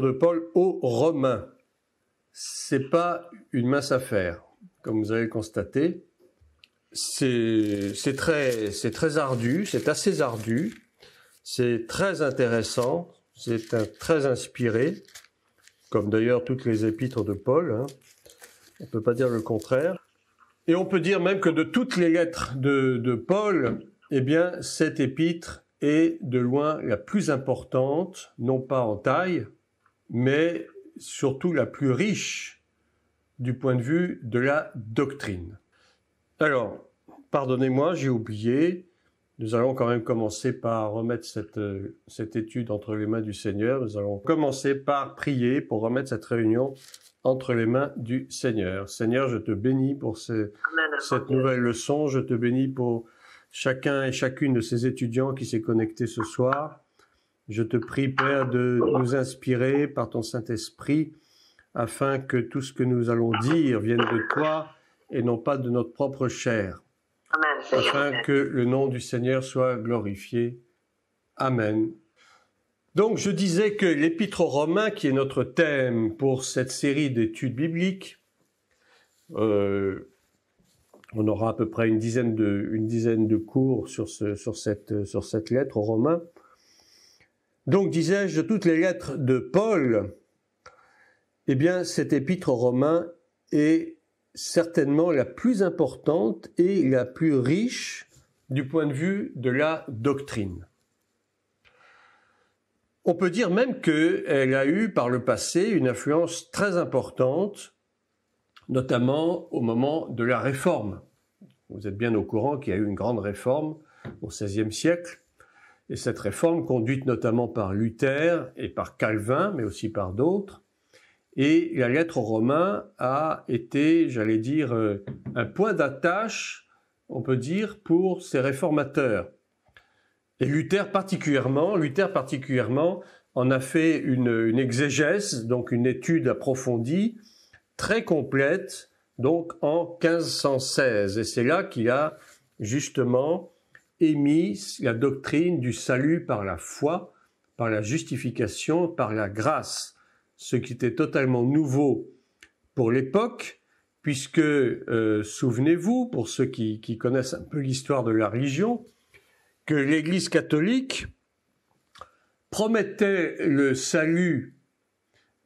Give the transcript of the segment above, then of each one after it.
de Paul aux Romains. C'est pas une mince affaire, comme vous avez constaté. C'est très, ardu, c'est assez ardu, c'est très intéressant, c'est très inspiré, comme d'ailleurs toutes les épîtres de Paul. Hein. On ne peut pas dire le contraire. Et on peut dire même que de toutes les lettres de, de Paul, eh bien, cette épître est de loin la plus importante, non pas en taille, mais surtout la plus riche du point de vue de la doctrine. Alors, pardonnez-moi, j'ai oublié. Nous allons quand même commencer par remettre euh, cette, étude entre les mains du Seigneur. Nous allons commencer par prier pour remettre cette réunion entre les mains du Seigneur. Seigneur, je te bénis pour cette nouvelle leçon. Je te bénis pour chacun et chacune de ces étudiants qui s'est connecté ce soir. Je te prie, Père, de nous inspirer par ton Saint-Esprit, afin que tout ce que nous allons dire vienne de toi et non pas de notre propre chair, afin que le nom du Seigneur soit glorifié. Amen. Donc je disais que l'épître aux Romains, qui est notre thème pour cette série d'études bibliques, euh, on aura à peu près une dizaine de, cours sur, cette, sur cette lettre aux Romains. Donc, disais-je, de toutes les lettres de Paul, eh bien, cette épître aux Romains est certainement la plus importante et la plus riche du point de vue de la doctrine. On peut dire même qu'elle a eu par le passé une influence très importante, notamment au moment de la réforme. Vous êtes bien au courant qu'il y a eu une grande réforme au XVIe siècle et cette réforme, conduite notamment par Luther et par Calvin, mais aussi par d'autres, et la lettre aux Romains a été, j'allais dire, euh, un point d'attache, on peut dire, pour ces réformateurs. Et Luther particulièrement, Luther particulièrement, en a fait une, une exégèse, donc une étude approfondie, très complète, donc en 1516. Et c'est là qu'il a justement émis la doctrine du salut par la foi, par la justification, par la grâce, ce qui était totalement nouveau pour l'époque, puisque, euh, souvenez-vous, pour ceux qui, connaissent un peu l'histoire de la religion, que l'Église catholique promettait le salut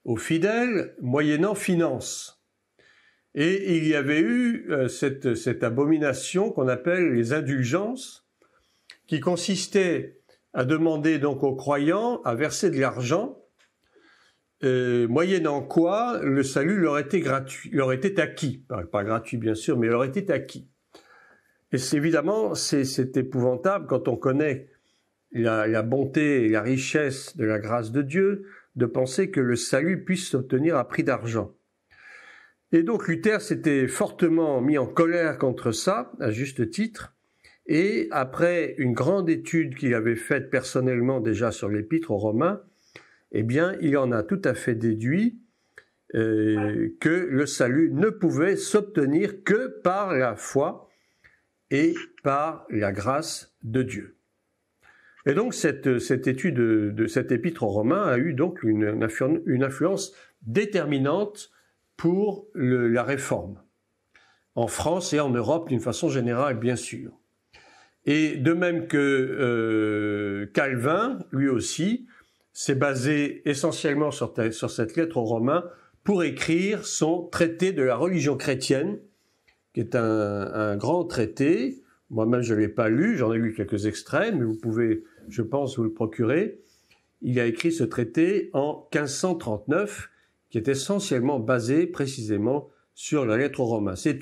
aux fidèles moyennant finance. Et il y avait eu euh, cette, cette abomination qu'on appelle les indulgences, qui consistait à demander donc aux croyants à verser de l'argent, euh, moyennant quoi le salut leur était gratuit, leur était acquis, pas gratuit bien sûr, mais leur était acquis. Et c'est évidemment c'est épouvantable quand on connaît la, la, bonté et la richesse de la grâce de Dieu de penser que le salut puisse s'obtenir à prix d'argent. Et donc Luther s'était fortement mis en colère contre ça, à juste titre, et après une grande étude qu'il avait faite personnellement déjà sur l'épître aux Romains, eh bien, il en a tout à fait déduit euh, que le salut ne pouvait s'obtenir que par la foi et par la grâce de Dieu. Et donc cette, cette étude de, cet épître aux Romains a eu donc une, influence déterminante pour la réforme, en France et en Europe d'une façon générale bien sûr. Et de même que euh, Calvin, lui aussi, s'est basé essentiellement sur, cette lettre aux Romains pour écrire son traité de la religion chrétienne, qui est un, grand traité. Moi-même, je ne l'ai pas lu, j'en ai lu quelques extraits, mais vous pouvez, je pense, vous le procurer. Il a écrit ce traité en 1539, qui est essentiellement basé précisément sur la lettre aux Romains. C'est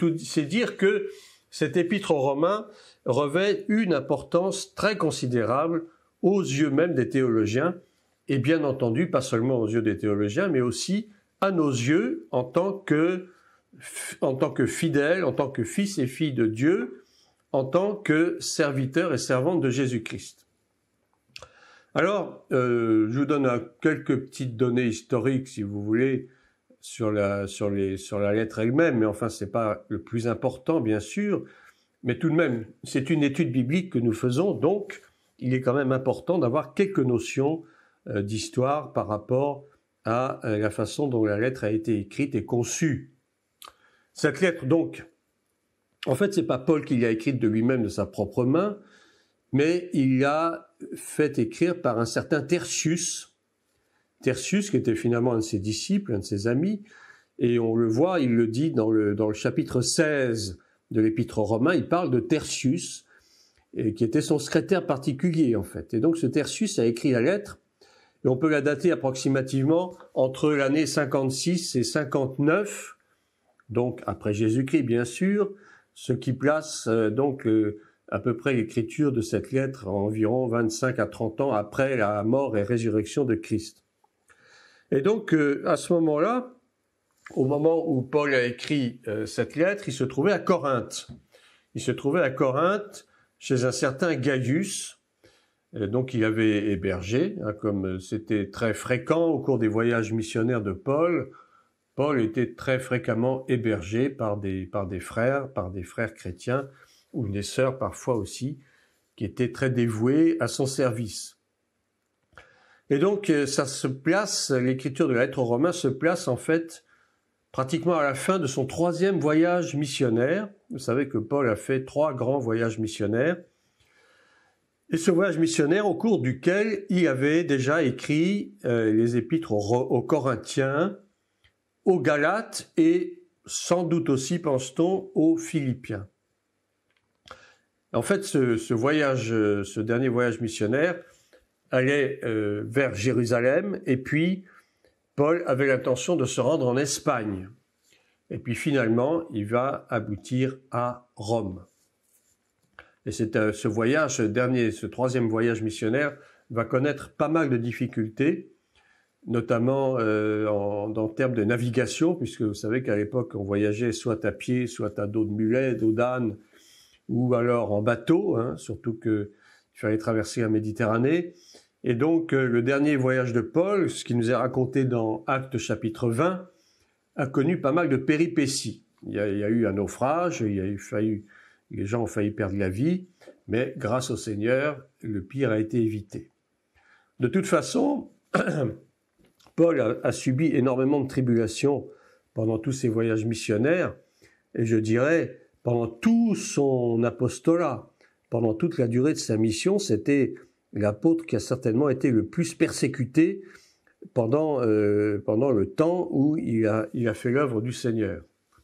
dire que cet épître aux Romains revêt une importance très considérable aux yeux même des théologiens, et bien entendu pas seulement aux yeux des théologiens, mais aussi à nos yeux en tant que, en fidèles, en tant que fils et filles de Dieu, en tant que serviteurs et servantes de Jésus-Christ. Alors, euh, je vous donne quelques petites données historiques, si vous voulez, sur la, sur la lettre elle-même, mais enfin, ce n'est pas le plus important, bien sûr. Mais tout de même, c'est une étude biblique que nous faisons, donc il est quand même important d'avoir quelques notions euh, d'histoire par rapport à euh, la façon dont la lettre a été écrite et conçue. Cette lettre, donc, en fait, n'est pas Paul qui l'a écrite de lui-même de sa propre main, mais il l'a fait écrire par un certain Tertius. Tertius, qui était finalement un de ses disciples, un de ses amis, et on le voit, il le dit dans le, dans le chapitre 16 de l'Épître aux il parle de Tertius, et qui était son secrétaire particulier en fait. Et donc ce Tertius a écrit la lettre, et on peut la dater approximativement entre l'année 56 et 59, donc après Jésus-Christ bien sûr, ce qui place euh, donc euh, à peu près l'écriture de cette lettre environ 25 à 30 ans après la mort et résurrection de Christ. Et donc euh, à ce moment-là, au moment où Paul a écrit euh, cette lettre, il se trouvait à Corinthe. Il se trouvait à Corinthe chez un certain Gaius, euh, donc il avait hébergé, hein, comme c'était très fréquent au cours des voyages missionnaires de Paul. Paul était très fréquemment hébergé par des, par des frères, par des frères chrétiens ou des sœurs parfois aussi, qui étaient très dévoués à son service. Et donc, euh, ça se place, l'écriture de la lettre aux Romains se place en fait pratiquement à la fin de son troisième voyage missionnaire. Vous savez que Paul a fait trois grands voyages missionnaires. Et ce voyage missionnaire au cours duquel il avait déjà écrit euh, les épîtres aux, Corinthiens, aux Galates et sans doute aussi, pense-t-on, aux Philippiens. En fait, ce, voyage, euh, ce dernier voyage missionnaire allait euh, vers Jérusalem et puis Paul avait l'intention de se rendre en Espagne. Et puis finalement, il va aboutir à Rome. Et c'est euh, ce voyage, ce dernier, ce troisième voyage missionnaire, va connaître pas mal de difficultés, notamment euh, en, termes de navigation, puisque vous savez qu'à l'époque, on voyageait soit à pied, soit à dos de mulet, dos ou alors en bateau, hein, surtout qu'il fallait traverser la Méditerranée. Et donc euh, le dernier voyage de Paul, ce qui nous est raconté dans Actes chapitre 20, a connu pas mal de péripéties. Il y a, eu un naufrage, il y les gens ont failli perdre la vie, mais grâce au Seigneur, le pire a été évité. De toute façon, Paul a subi énormément de tribulations pendant tous ses voyages missionnaires, et je dirais pendant tout son apostolat, pendant toute la durée de sa mission, c'était l'apôtre qui a certainement été le plus persécuté pendant, euh, pendant le temps où il a, il a fait l'œuvre du Seigneur.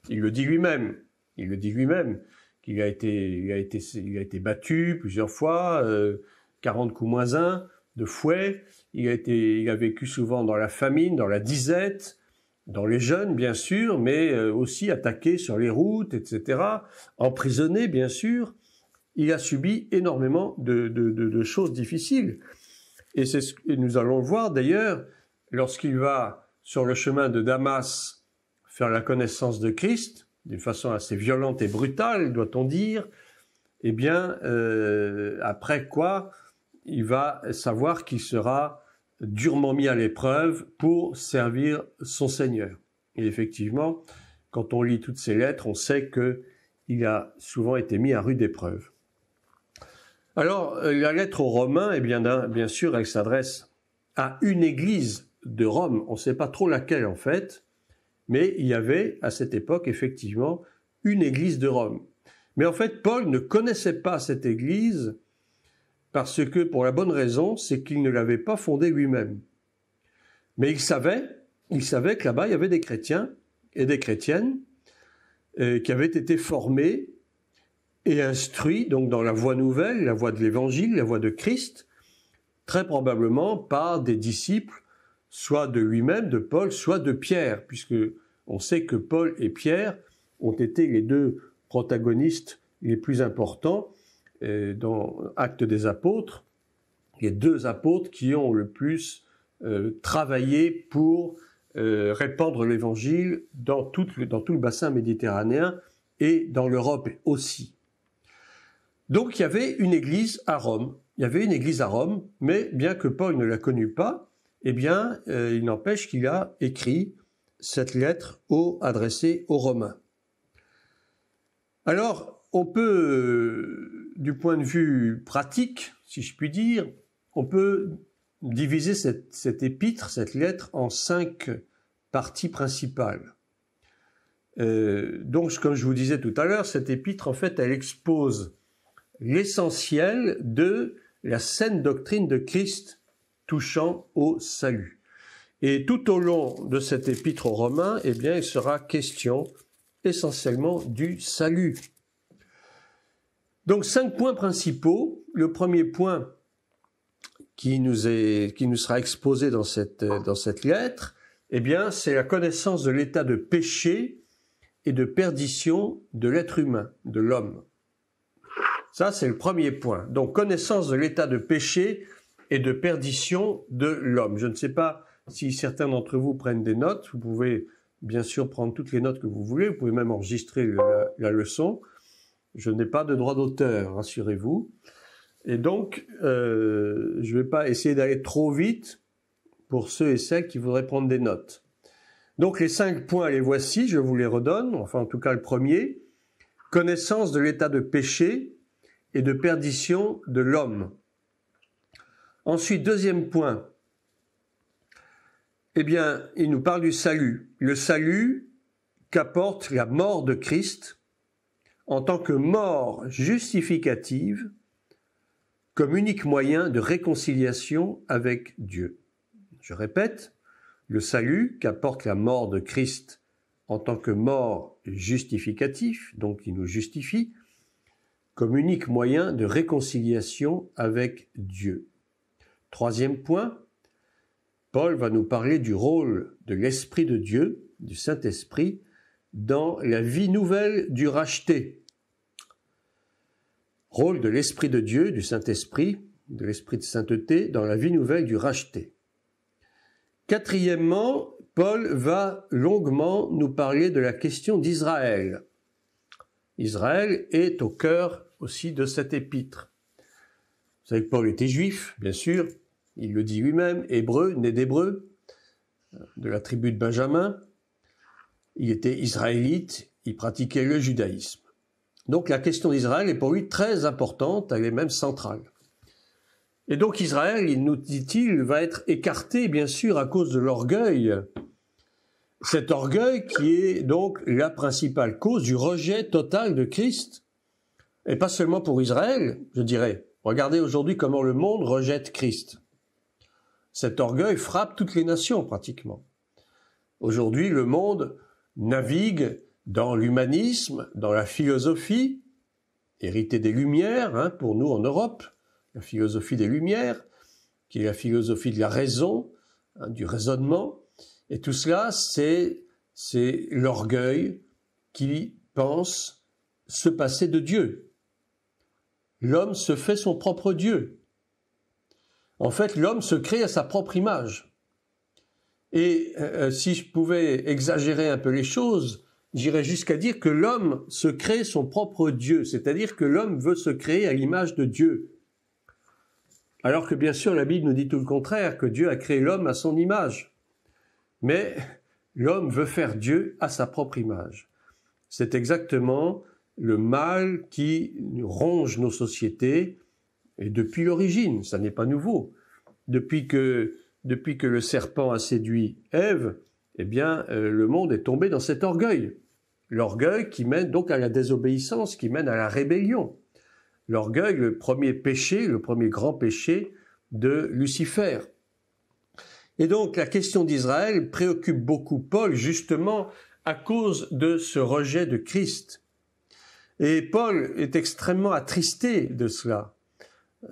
Il le dit lui-même, il le dit lui-même, qu'il a été, il a été, il a été battu plusieurs fois, euh, 40 coups moins un de fouet, il a, été, il a vécu souvent dans la famine, dans la disette, dans les jeunes bien sûr, mais euh, aussi attaqué sur les routes, etc., emprisonné bien sûr, il a subi énormément de, choses difficiles. Et, c'est ce, que nous allons voir d'ailleurs lorsqu'il va sur le chemin de Damas faire la connaissance de Christ, d'une façon assez violente et brutale, doit-on dire, eh bien, euh, après quoi, il va savoir qu'il sera durement mis à l'épreuve pour servir son Seigneur. Et effectivement, quand on lit toutes ces lettres, on sait que il a souvent été mis à rude épreuve. Alors, euh, la lettre aux Romains, eh bien, bien sûr, elle s'adresse à une église de Rome. On ne sait pas trop laquelle, en fait. Mais il y avait, à cette époque, effectivement, une église de Rome. Mais en fait, Paul ne connaissait pas cette église parce que, pour la bonne raison, c'est qu'il ne l'avait pas fondée lui-même. Mais il savait, il savait que là-bas, il y avait des chrétiens et des chrétiennes euh, qui avaient été formés et instruit donc dans la voie nouvelle, la voie de l'Évangile, la voie de Christ, très probablement par des disciples, soit de lui-même, de Paul, soit de Pierre, puisque on sait que Paul et Pierre ont été les deux protagonistes les plus importants euh, dans Actes des Apôtres, les deux apôtres qui ont le plus euh, travaillé pour euh, répandre l'Évangile dans, tout dans tout le bassin méditerranéen et dans l'Europe aussi. Donc il y avait une église à Rome. Il y avait une église à Rome, mais bien que Paul ne la connût pas, eh bien, euh, il n'empêche qu'il a écrit cette lettre au, adressée aux Romains. Alors, on peut, du point de vue pratique, si je puis dire, on peut diviser cette, épître, cette lettre, en cinq parties principales. Euh, donc, comme je vous disais tout à l'heure, cette épître, en fait, elle expose l'essentiel de la saine doctrine de Christ touchant au salut. Et tout au long de cet épître aux Romains, eh bien, il sera question essentiellement du salut. Donc cinq points principaux. Le premier point qui nous, est, qui nous sera exposé dans cette, dans cette lettre, eh bien, c'est la connaissance de l'état de péché et de perdition de l'être humain, de l'homme. Ça, c'est le premier point. Donc connaissance de l'état de péché et de perdition de l'homme. Je ne sais pas si certains d'entre vous prennent des notes. Vous pouvez bien sûr prendre toutes les notes que vous voulez. Vous pouvez même enregistrer la, leçon. Je n'ai pas de droit d'auteur, rassurez-vous. Et donc, euh, je ne vais pas essayer d'aller trop vite pour ceux et celles qui voudraient prendre des notes. Donc les cinq points, les voici, je vous les redonne, enfin en tout cas le premier, connaissance de l'état de péché et de perdition de l'homme. Ensuite, deuxième point, eh bien, il nous parle du salut. Le salut qu'apporte la mort de Christ en tant que mort justificative, comme unique moyen de réconciliation avec Dieu. Je répète, le salut qu'apporte la mort de Christ en tant que mort justificative, donc qui nous justifie, comme unique moyen de réconciliation avec Dieu. Troisième point, Paul va nous parler du rôle de l'Esprit de Dieu, du Saint-Esprit, dans la vie nouvelle du racheté. Rôle de l'Esprit de Dieu, du Saint-Esprit, de l'Esprit de sainteté dans la vie nouvelle du racheté. Quatrièmement, Paul va longuement nous parler de la question d'Israël. Israël est au cœur aussi de cette épître. Vous savez que Paul était juif, bien sûr, il le dit lui-même, hébreu, né d'hébreu, euh, de la tribu de Benjamin. Il était israélite, il pratiquait le judaïsme. Donc la question d'Israël est pour lui très importante, elle est même centrale. Et donc Israël, il nous dit-il, va être écarté, bien sûr, à cause de l'orgueil cet orgueil qui est donc la principale cause du rejet total de Christ, et pas seulement pour Israël, je dirais. Regardez aujourd'hui comment le monde rejette Christ. Cet orgueil frappe toutes les nations pratiquement. Aujourd'hui, le monde navigue dans l'humanisme, dans la philosophie, héritée des Lumières, hein, pour nous en Europe, la philosophie des Lumières, qui est la philosophie de la raison, hein, du raisonnement, et tout cela, c'est, l'orgueil qui pense se passer de Dieu. L'homme se fait son propre Dieu. En fait, l'homme se crée à sa propre image. Et euh, si je pouvais exagérer un peu les choses, j'irais jusqu'à dire que l'homme se crée son propre Dieu, c'est-à-dire que l'homme veut se créer à l'image de Dieu. Alors que bien sûr la Bible nous dit tout le contraire, que Dieu a créé l'homme à son image mais l'homme veut faire Dieu à sa propre image. C'est exactement le mal qui ronge nos sociétés, et depuis l'origine, ça n'est pas nouveau. Depuis que, depuis que le serpent a séduit Ève, eh bien, euh, le monde est tombé dans cet orgueil. L'orgueil qui mène donc à la désobéissance, qui mène à la rébellion. L'orgueil, le premier péché, le premier grand péché de Lucifer. Et donc la question d'Israël préoccupe beaucoup Paul justement à cause de ce rejet de Christ. Et Paul est extrêmement attristé de cela.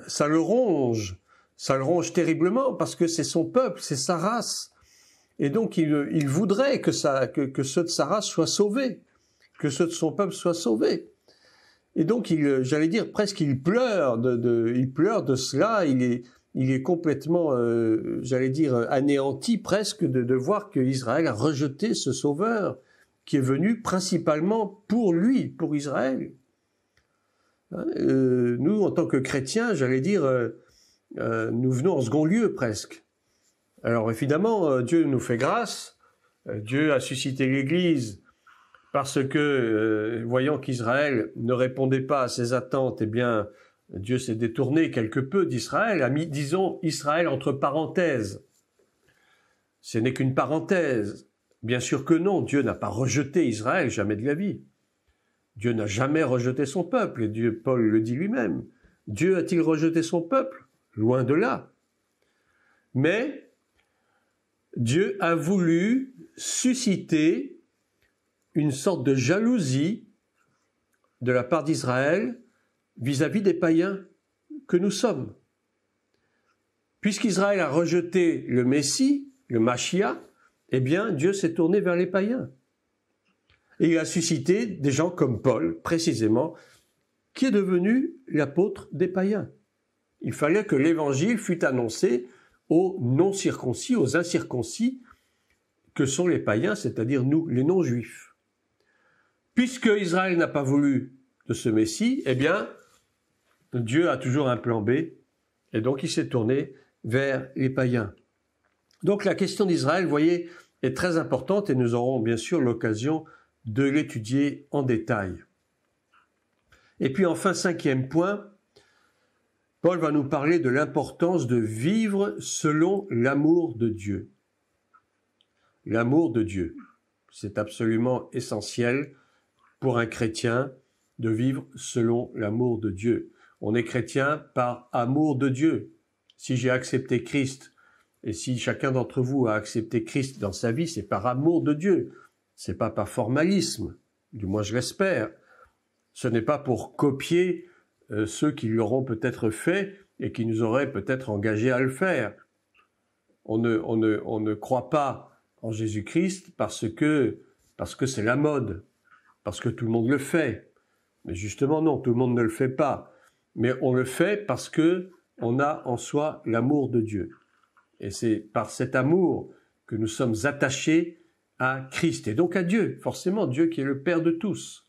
Ça le ronge, ça le ronge terriblement parce que c'est son peuple, c'est sa race. Et donc il, voudrait que, ça, que, ceux de sa race soient sauvés, que ceux de son peuple soient sauvés. Et donc, il, j'allais dire presque, il pleure de, il pleure de cela. Il est, il est complètement, euh, j'allais dire, euh, anéanti presque de, de voir qu'Israël a rejeté ce sauveur qui est venu principalement pour lui, pour Israël. Hein, euh, nous, en tant que chrétiens, j'allais dire, nous venons en second lieu presque. Alors évidemment, Dieu nous fait grâce, Dieu a suscité l'Église parce que, voyant qu'Israël ne répondait pas à ses attentes, eh bien, Dieu s'est détourné quelque peu d'Israël, a mis, disons, Israël entre parenthèses. Ce n'est qu'une parenthèse. Bien sûr que non, Dieu n'a pas rejeté Israël, jamais de la vie. Dieu n'a jamais rejeté son peuple, et Dieu, Paul le dit lui-même. Dieu a-t-il rejeté son peuple Loin de là. Mais Dieu a voulu susciter une sorte de jalousie de la part d'Israël vis-à-vis des païens que nous sommes. Puisqu'Israël a rejeté le Messie, le Machia, eh bien Dieu s'est tourné vers les païens. Et il a suscité des gens comme Paul, précisément, qui est devenu l'apôtre des païens. Il fallait que l'évangile fût annoncé aux non-circoncis, aux incirconcis, que sont les païens, c'est-à-dire nous, les non-juifs. Puisque Israël n'a pas voulu de ce Messie, eh bien, Dieu a toujours un plan B, et donc il s'est tourné vers les païens. Donc la question d'Israël, vous voyez, est très importante et nous aurons bien sûr l'occasion de l'étudier en détail. Et puis enfin, cinquième point, Paul va nous parler de l'importance de vivre selon l'amour de Dieu. L'amour de Dieu, c'est absolument essentiel pour un chrétien de vivre selon l'amour de Dieu. On est chrétien par amour de Dieu. Si j'ai accepté Christ, et si chacun d'entre vous a accepté Christ dans sa vie, c'est par amour de Dieu. C'est pas par formalisme. Du moins, je l'espère. Ce n'est pas pour copier euh, ceux qui l'auront peut-être fait et qui nous auraient peut-être engagés à le faire. On ne, on ne croit pas en Jésus-Christ parce que, parce que c'est la mode, parce que tout le monde le fait. Mais justement, non, tout le monde ne le fait pas mais on le fait parce que on a en soi l'amour de Dieu. Et c'est par cet amour que nous sommes attachés à Christ et donc à Dieu, forcément Dieu qui est le Père de tous.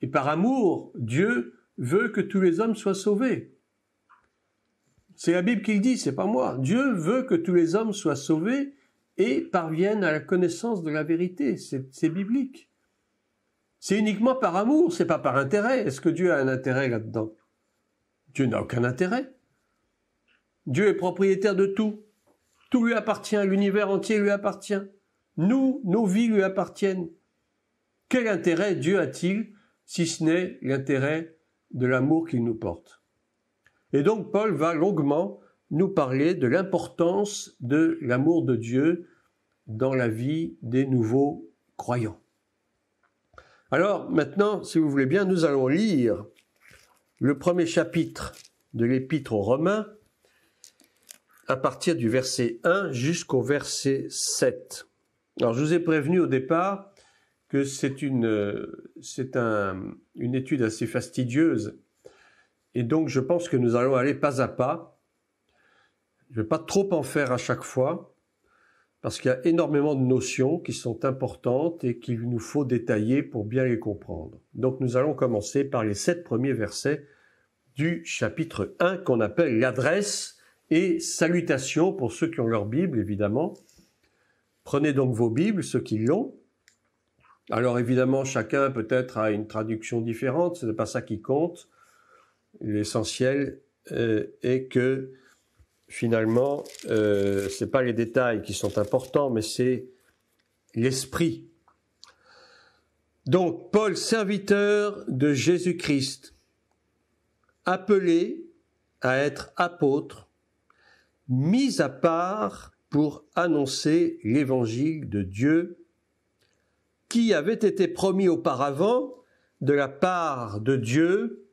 Et par amour, Dieu veut que tous les hommes soient sauvés. C'est la Bible qui le dit, c'est pas moi. Dieu veut que tous les hommes soient sauvés et parviennent à la connaissance de la vérité. C'est biblique. C'est uniquement par amour, c'est pas par intérêt. Est-ce que Dieu a un intérêt là-dedans Dieu n'a aucun intérêt. Dieu est propriétaire de tout. Tout lui appartient, l'univers entier lui appartient. Nous, nos vies lui appartiennent. Quel intérêt Dieu a-t-il si ce n'est l'intérêt de l'amour qu'il nous porte Et donc Paul va longuement nous parler de l'importance de l'amour de Dieu dans la vie des nouveaux croyants. Alors maintenant, si vous voulez bien, nous allons lire le premier chapitre de l'épître aux Romains, à partir du verset 1 jusqu'au verset 7. Alors je vous ai prévenu au départ que c'est une, c'est une étude assez fastidieuse, et donc je pense que nous allons aller pas à pas. Je ne vais pas trop en faire à chaque fois, parce qu'il y a énormément de notions qui sont importantes et qu'il nous faut détailler pour bien les comprendre. Donc nous allons commencer par les sept premiers versets du chapitre 1 qu'on appelle l'adresse et salutation pour ceux qui ont leur Bible, évidemment. Prenez donc vos Bibles, ceux qui l'ont. Alors évidemment, chacun peut-être a une traduction différente, ce n'est pas ça qui compte. L'essentiel euh, est que finalement, euh, ce pas les détails qui sont importants, mais c'est l'esprit. Donc, Paul, serviteur de Jésus-Christ, appelé à être apôtre, mis à part pour annoncer l'évangile de Dieu, qui avait été promis auparavant de la part de Dieu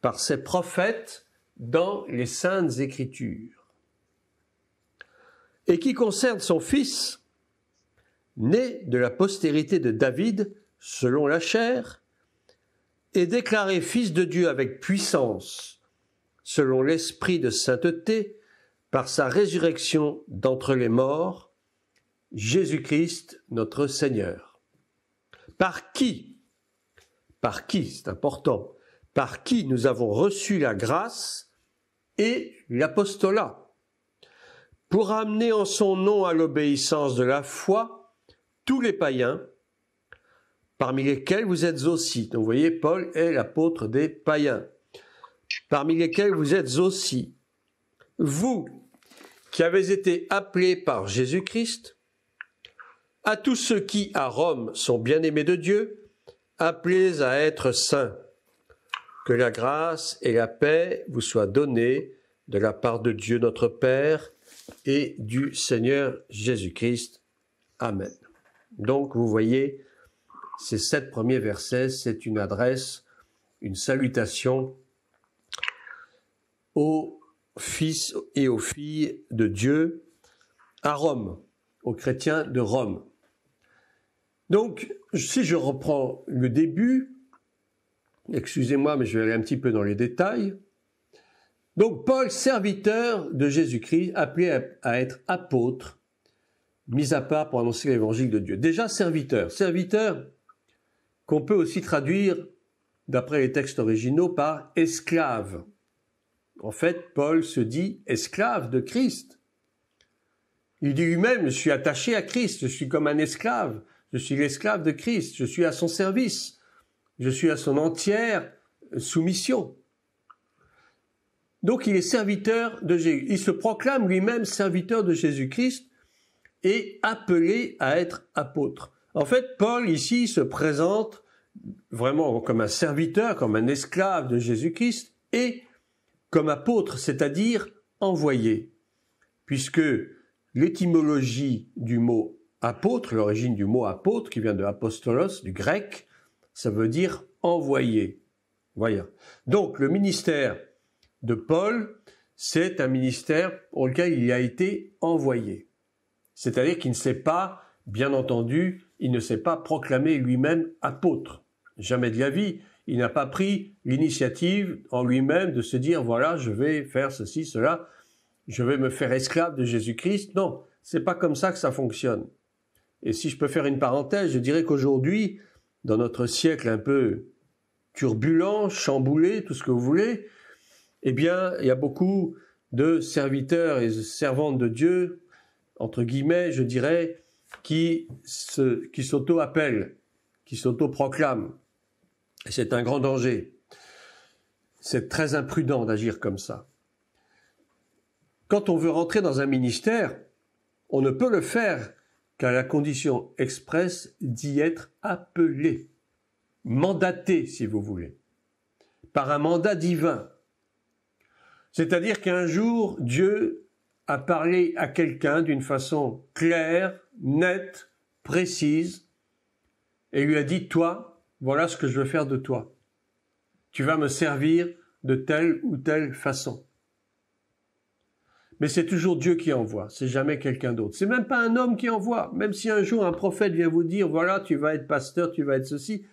par ses prophètes dans les saintes écritures et qui concerne son fils, né de la postérité de David selon la chair, et déclaré fils de Dieu avec puissance selon l'esprit de sainteté par sa résurrection d'entre les morts, Jésus-Christ notre Seigneur. Par qui Par qui, c'est important, par qui nous avons reçu la grâce et l'apostolat pour amener en son nom à l'obéissance de la foi tous les païens, parmi lesquels vous êtes aussi. Donc vous voyez, Paul est l'apôtre des païens, parmi lesquels vous êtes aussi. Vous, qui avez été appelés par Jésus-Christ, à tous ceux qui, à Rome, sont bien-aimés de Dieu, appelés à être saints. Que la grâce et la paix vous soient données de la part de Dieu notre Père et du Seigneur Jésus-Christ. Amen. Donc vous voyez, ces sept premiers versets, c'est une adresse, une salutation aux fils et aux filles de Dieu à Rome, aux chrétiens de Rome. Donc, si je reprends le début, excusez-moi, mais je vais aller un petit peu dans les détails. Donc Paul, serviteur de Jésus-Christ, appelé à, être apôtre, mis à part pour annoncer l'évangile de Dieu. Déjà serviteur, serviteur qu'on peut aussi traduire, d'après les textes originaux, par esclave. En fait, Paul se dit esclave de Christ. Il dit lui-même, je suis attaché à Christ, je suis comme un esclave, je suis l'esclave de Christ, je suis à son service, je suis à son entière soumission. Donc il est serviteur de Jésus. Il se proclame lui-même serviteur de Jésus-Christ et appelé à être apôtre. En fait, Paul ici se présente vraiment comme un serviteur, comme un esclave de Jésus-Christ et comme apôtre, c'est-à-dire envoyé, puisque l'étymologie du mot apôtre, l'origine du mot apôtre qui vient de apostolos, du grec, ça veut dire envoyé. Voyez. Donc le ministère de Paul, c'est un ministère pour lequel il a été envoyé. C'est-à-dire qu'il ne s'est pas, bien entendu, il ne s'est pas proclamé lui-même apôtre. Jamais de la vie. Il n'a pas pris l'initiative en lui-même de se dire voilà, je vais faire ceci, cela, je vais me faire esclave de Jésus-Christ. Non, c'est pas comme ça que ça fonctionne. Et si je peux faire une parenthèse, je dirais qu'aujourd'hui, dans notre siècle un peu turbulent, chamboulé, tout ce que vous voulez, eh bien, il y a beaucoup de serviteurs et servantes de Dieu, entre guillemets, je dirais, qui, qui s'auto-appellent, qui s'auto-proclament. c'est un grand danger. C'est très imprudent d'agir comme ça. Quand on veut rentrer dans un ministère, on ne peut le faire qu'à la condition expresse d'y être appelé, mandaté, si vous voulez, par un mandat divin. C'est-à-dire qu'un jour, Dieu a parlé à quelqu'un d'une façon claire, nette, précise, et lui a dit, toi, voilà ce que je veux faire de toi. Tu vas me servir de telle ou telle façon. Mais c'est toujours Dieu qui envoie, c'est jamais quelqu'un d'autre. C'est même pas un homme qui envoie. Même si un jour un prophète vient vous dire, voilà, tu vas être pasteur, tu vas être ceci,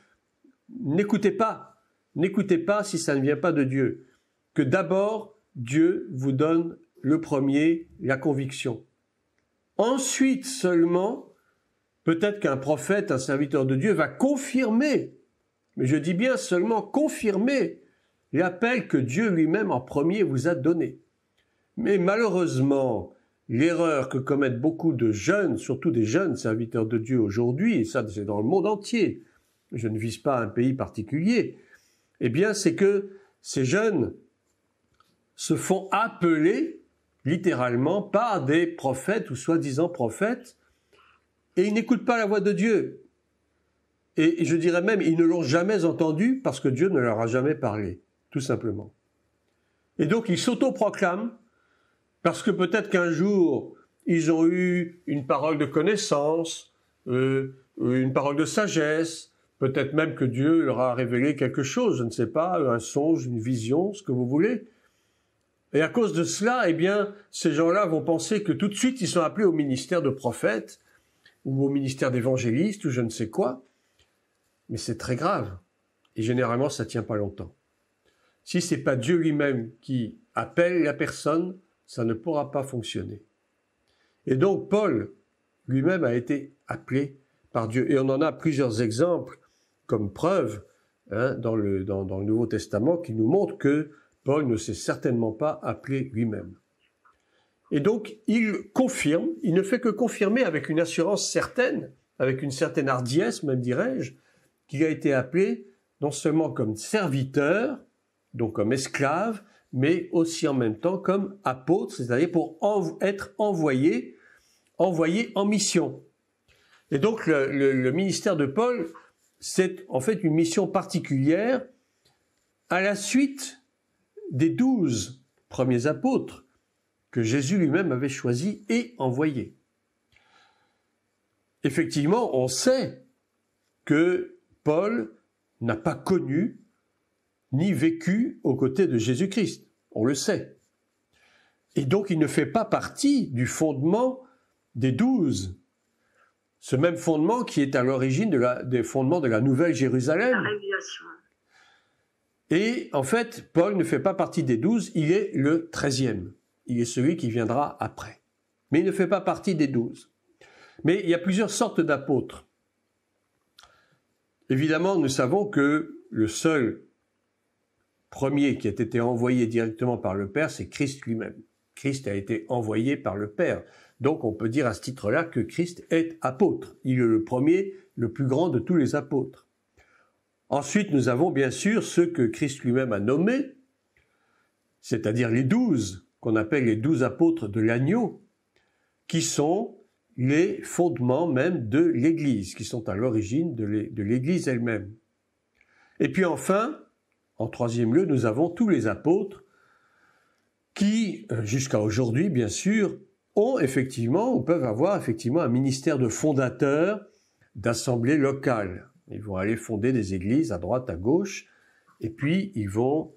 n'écoutez pas. N'écoutez pas si ça ne vient pas de Dieu. Que d'abord, Dieu vous donne le premier la conviction. Ensuite seulement, peut-être qu'un prophète, un serviteur de Dieu va confirmer, mais je dis bien seulement confirmer l'appel que Dieu lui-même en premier vous a donné. Mais malheureusement, l'erreur que commettent beaucoup de jeunes, surtout des jeunes serviteurs de Dieu aujourd'hui, et ça c'est dans le monde entier, je ne vise pas un pays particulier, eh bien c'est que ces jeunes se font appeler littéralement par des prophètes ou soi-disant prophètes, et ils n'écoutent pas la voix de Dieu. Et, je dirais même, ils ne l'ont jamais entendu parce que Dieu ne leur a jamais parlé, tout simplement. Et donc ils s'autoproclament parce que peut-être qu'un jour, ils ont eu une parole de connaissance, euh, une parole de sagesse, peut-être même que Dieu leur a révélé quelque chose, je ne sais pas, un songe, une vision, ce que vous voulez. Et à cause de cela, eh bien, ces gens-là vont penser que tout de suite, ils sont appelés au ministère de prophète ou au ministère d'évangéliste ou je ne sais quoi. Mais c'est très grave. Et généralement, ça ne tient pas longtemps. Si ce n'est pas Dieu lui-même qui appelle la personne, ça ne pourra pas fonctionner. Et donc, Paul lui-même a été appelé par Dieu. Et on en a plusieurs exemples comme preuve hein, dans, le Nouveau Testament qui nous montrent que Paul ne s'est certainement pas appelé lui-même. Et donc, il confirme, il ne fait que confirmer avec une assurance certaine, avec une certaine hardiesse, même dirais-je, qu'il a été appelé non seulement comme serviteur, donc comme esclave, mais aussi en même temps comme apôtre, c'est-à-dire pour être envoyé, envoyé en mission. Et donc le ministère de Paul, c'est en fait une mission particulière à la suite des douze premiers apôtres que Jésus lui-même avait choisis et envoyés. Effectivement, on sait que Paul n'a pas connu ni vécu aux côtés de Jésus-Christ. On le sait. Et donc il ne fait pas partie du fondement des douze. Ce même fondement qui est à l'origine des fondements de la Nouvelle Jérusalem. Et en fait, Paul ne fait pas partie des douze, il est le treizième. Il est celui qui viendra après. Mais il ne fait pas partie des douze. Mais il y a plusieurs sortes d'apôtres. Évidemment, nous savons que le seul premier qui a été envoyé directement par le Père, c'est Christ lui-même. Christ a été envoyé par le Père. Donc on peut dire à ce titre-là que Christ est apôtre. Il est le premier, le plus grand de tous les apôtres. Ensuite, nous avons bien sûr ceux que Christ lui-même a nommés, c'est-à-dire les douze, qu'on appelle les douze apôtres de l'agneau, qui sont les fondements même de l'Église, qui sont à l'origine de l'Église elle-même. Et puis enfin, en troisième lieu, nous avons tous les apôtres qui, euh, jusqu'à aujourd'hui bien sûr, ont effectivement ou peuvent avoir effectivement un ministère de fondateur d'assemblée locale, ils vont aller fonder des églises à droite, à gauche, et puis ils vont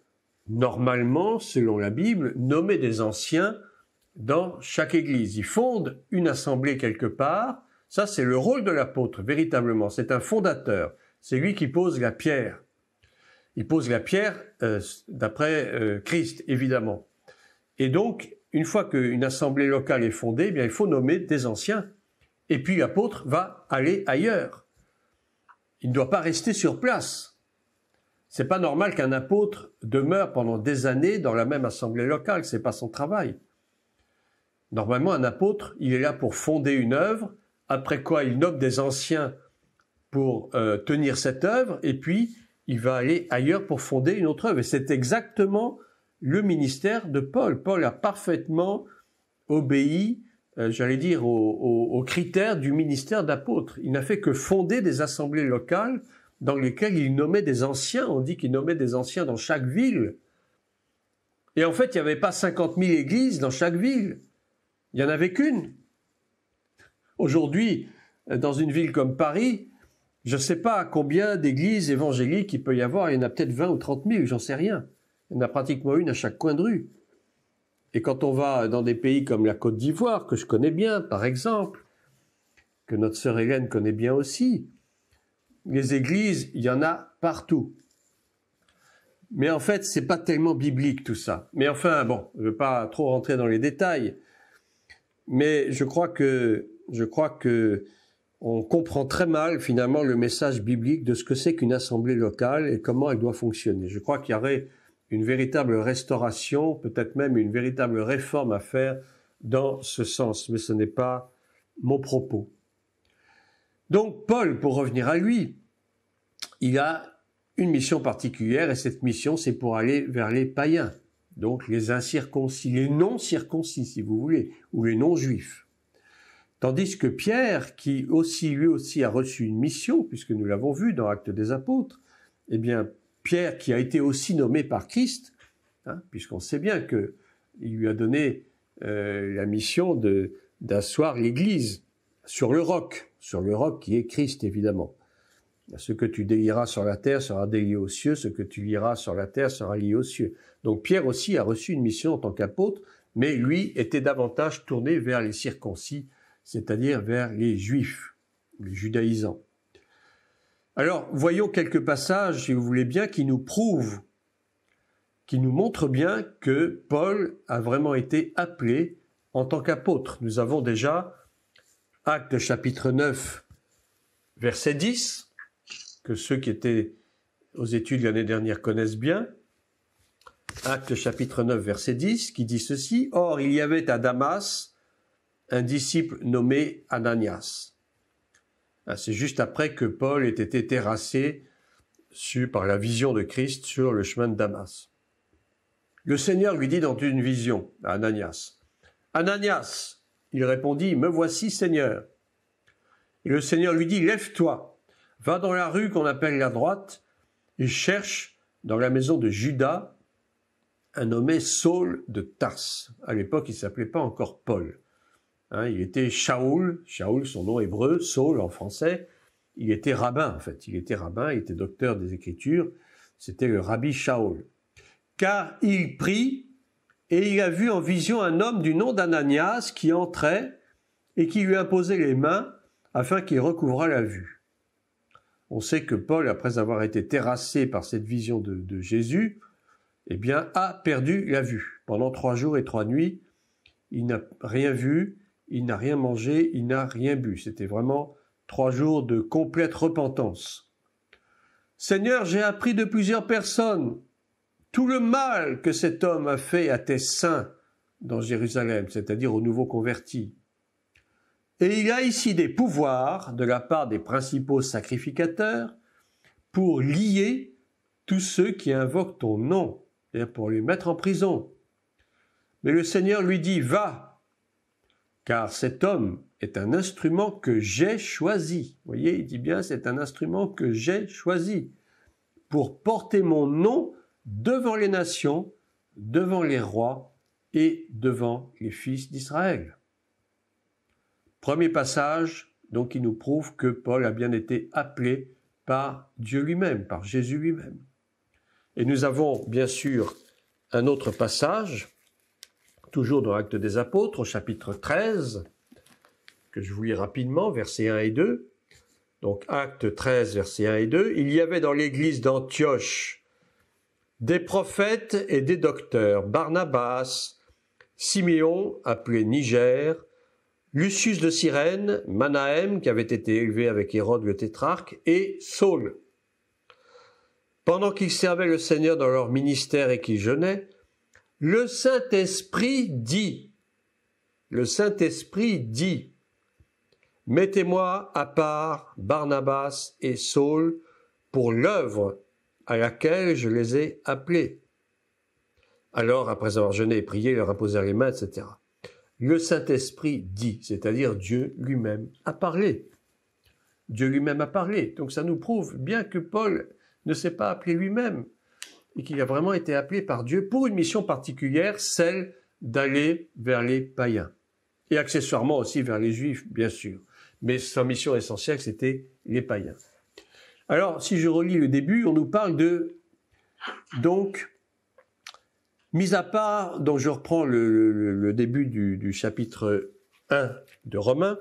normalement, selon la Bible, nommer des anciens dans chaque église. Ils fondent une assemblée quelque part. Ça, c'est le rôle de l'apôtre, véritablement. C'est un fondateur. C'est lui qui pose la pierre. Il pose la pierre euh, d'après euh, Christ, évidemment. Et donc, une fois qu'une assemblée locale est fondée, eh bien, il faut nommer des anciens. Et puis l'apôtre va aller ailleurs il ne doit pas rester sur place. C'est pas normal qu'un apôtre demeure pendant des années dans la même assemblée locale, c'est pas son travail. Normalement, un apôtre, il est là pour fonder une œuvre, après quoi il nomme des anciens pour euh, tenir cette œuvre, et puis il va aller ailleurs pour fonder une autre œuvre. Et c'est exactement le ministère de Paul. Paul a parfaitement obéi euh, j'allais dire, aux, critères du ministère d'apôtre. Il n'a fait que fonder des assemblées locales dans lesquelles il nommait des anciens. On dit qu'il nommait des anciens dans chaque ville. Et en fait, il n'y avait pas 50 000 églises dans chaque ville. Il n'y en avait qu'une. Aujourd'hui, euh, dans une ville comme Paris, je ne sais pas combien d'églises évangéliques il peut y avoir. Il y en a peut-être 20 ou 30 000, j'en sais rien. Il y en a pratiquement une à chaque coin de rue. Et quand on va dans des pays comme la Côte d'Ivoire, que je connais bien, par exemple, que notre sœur Hélène connaît bien aussi, les églises, il y en a partout. Mais en fait, c'est pas tellement biblique tout ça. Mais enfin, bon, je veux pas trop rentrer dans les détails. Mais je crois que, je crois que on comprend très mal finalement le message biblique de ce que c'est qu'une assemblée locale et comment elle doit fonctionner. Je crois qu'il y aurait une véritable restauration, peut-être même une véritable réforme à faire dans ce sens, mais ce n'est pas mon propos. Donc Paul, pour revenir à lui, il a une mission particulière et cette mission, c'est pour aller vers les païens, donc les incirconcis, les non-circoncis, si vous voulez, ou les non-juifs. Tandis que Pierre, qui aussi lui aussi a reçu une mission, puisque nous l'avons vu dans Actes des Apôtres, eh bien, Pierre, qui a été aussi nommé par Christ, hein, puisqu'on sait bien qu'il lui a donné euh, la mission d'asseoir l'Église sur le roc, sur le roc qui est Christ évidemment. Ce que tu délieras sur la terre sera délié aux cieux, ce que tu lieras sur la terre sera lié aux cieux. Donc Pierre aussi a reçu une mission en tant qu'apôtre, mais lui était davantage tourné vers les circoncis, c'est-à-dire vers les juifs, les judaïsants. Alors, voyons quelques passages, si vous voulez bien, qui nous prouvent, qui nous montrent bien que Paul a vraiment été appelé en tant qu'apôtre. Nous avons déjà acte chapitre 9, verset 10, que ceux qui étaient aux études l'année dernière connaissent bien. acte chapitre 9, verset 10, qui dit ceci. Or, il y avait à Damas un disciple nommé Ananias ah, c'est juste après que Paul ait été terrassé par la vision de Christ sur le chemin de Damas. Le Seigneur lui dit dans une vision à Ananias, Ananias, il répondit, Me voici Seigneur. Et le Seigneur lui dit, Lève-toi, va dans la rue qu'on appelle la droite, et cherche dans la maison de Judas un nommé Saul de Tarse. À l'époque, il s'appelait pas encore Paul. Hein, il était Shaoul, Shaoul, son nom hébreu, Saul en français. Il était rabbin, en fait. Il était rabbin, il était docteur des Écritures. C'était le rabbi Shaoul. Car il prit et il a vu en vision un homme du nom d'Ananias qui entrait et qui lui imposait les mains afin qu'il recouvrât la vue. On sait que Paul, après avoir été terrassé par cette vision de, de Jésus, eh bien, a perdu la vue. Pendant trois jours et trois nuits, il n'a rien vu, il n'a rien mangé, il n'a rien bu. C'était vraiment trois jours de complète repentance. Seigneur, j'ai appris de plusieurs personnes tout le mal que cet homme a fait à tes saints dans Jérusalem, c'est-à-dire aux nouveaux convertis. Et il a ici des pouvoirs de la part des principaux sacrificateurs pour lier tous ceux qui invoquent ton nom, et pour les mettre en prison. Mais le Seigneur lui dit, va, car cet homme est un instrument que j'ai choisi. Vous voyez, il dit bien, c'est un instrument que j'ai choisi pour porter mon nom devant les nations, devant les rois et devant les fils d'Israël. Premier passage, donc, il nous prouve que Paul a bien été appelé par Dieu lui-même, par Jésus lui-même. Et nous avons bien sûr un autre passage toujours dans Actes des Apôtres, au chapitre 13, que je vous lis rapidement, versets 1 et 2. Donc Actes 13, versets 1 et 2. Il y avait dans l'église d'Antioche des prophètes et des docteurs, Barnabas, Siméon, appelé Niger, Lucius de Cyrène, Manahem, qui avait été élevé avec Hérode le tétrarque, et Saul. Pendant qu'ils servaient le Seigneur dans leur ministère et qu'ils jeûnaient, le Saint-Esprit dit, le Saint-Esprit dit, Mettez-moi à part Barnabas et Saul pour l'œuvre à laquelle je les ai appelés. Alors, après avoir jeûné et prié, leur imposèrent les mains, etc. Le Saint-Esprit dit, c'est-à-dire Dieu lui-même a parlé. Dieu lui-même a parlé. Donc ça nous prouve bien que Paul ne s'est pas appelé lui-même et qui a vraiment été appelé par Dieu pour une mission particulière, celle d'aller vers les païens. Et accessoirement aussi vers les juifs, bien sûr. Mais sa mission essentielle, c'était les païens. Alors, si je relis le début, on nous parle de, donc, mis à part, donc je reprends le, début du, du chapitre 1 de Romains,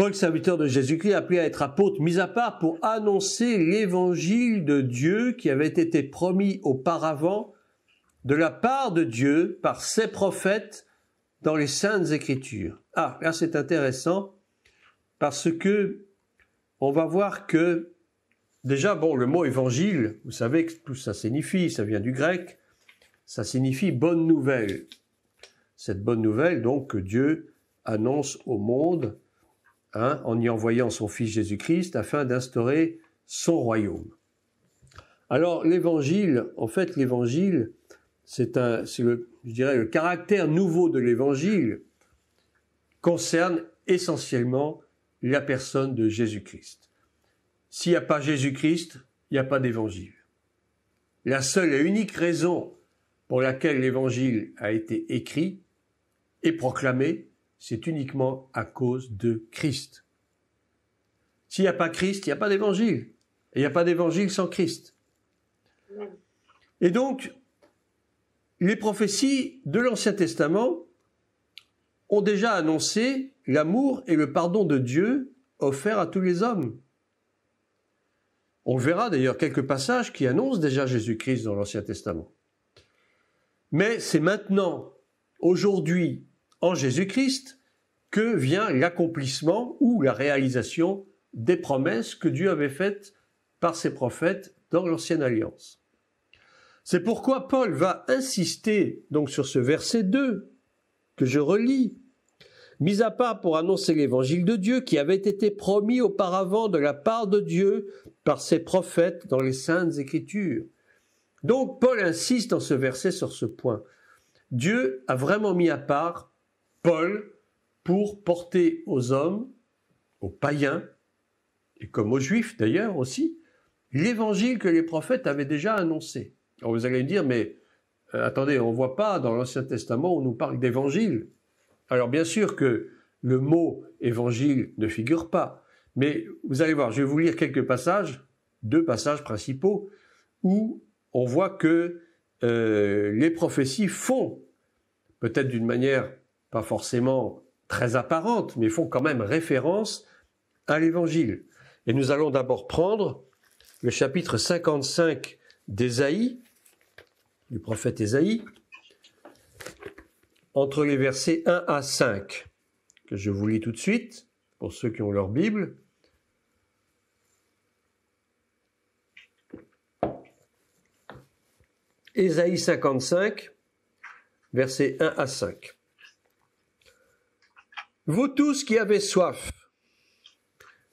Paul, serviteur de Jésus-Christ, appelé à être apôtre, mis à part pour annoncer l'évangile de Dieu qui avait été promis auparavant de la part de Dieu par ses prophètes dans les saintes écritures. Ah, là c'est intéressant parce que on va voir que déjà bon le mot évangile, vous savez que tout ça signifie, ça vient du grec, ça signifie bonne nouvelle. Cette bonne nouvelle donc que Dieu annonce au monde Hein, en y envoyant son Fils Jésus-Christ afin d'instaurer son royaume. Alors l'évangile, en fait l'évangile, c'est un, le, je dirais, le caractère nouveau de l'évangile concerne essentiellement la personne de Jésus-Christ. S'il n'y a pas Jésus-Christ, il n'y a pas d'évangile. La seule et unique raison pour laquelle l'évangile a été écrit et proclamé, c'est uniquement à cause de Christ. S'il n'y a pas Christ, il n'y a pas d'évangile. Et il n'y a pas d'évangile sans Christ. Et donc, les prophéties de l'Ancien Testament ont déjà annoncé l'amour et le pardon de Dieu offert à tous les hommes. On verra d'ailleurs quelques passages qui annoncent déjà Jésus-Christ dans l'Ancien Testament. Mais c'est maintenant, aujourd'hui, en Jésus-Christ que vient l'accomplissement ou la réalisation des promesses que Dieu avait faites par ses prophètes dans l'ancienne alliance. C'est pourquoi Paul va insister donc sur ce verset 2 que je relis, mis à part pour annoncer l'évangile de Dieu qui avait été promis auparavant de la part de Dieu par ses prophètes dans les saintes écritures. Donc Paul insiste en ce verset sur ce point. Dieu a vraiment mis à part Paul pour porter aux hommes, aux païens, et comme aux juifs d'ailleurs aussi, l'évangile que les prophètes avaient déjà annoncé. Alors vous allez me dire, mais euh, attendez, on ne voit pas dans l'Ancien Testament, on nous parle d'évangile. Alors bien sûr que le mot évangile ne figure pas, mais vous allez voir, je vais vous lire quelques passages, deux passages principaux, où on voit que euh, les prophéties font, peut-être d'une manière pas forcément très apparentes, mais font quand même référence à l'Évangile. Et nous allons d'abord prendre le chapitre 55 d'Ésaïe, du prophète Ésaïe, entre les versets 1 à 5, que je vous lis tout de suite, pour ceux qui ont leur Bible. Ésaïe 55, versets 1 à 5. Vous tous qui avez soif,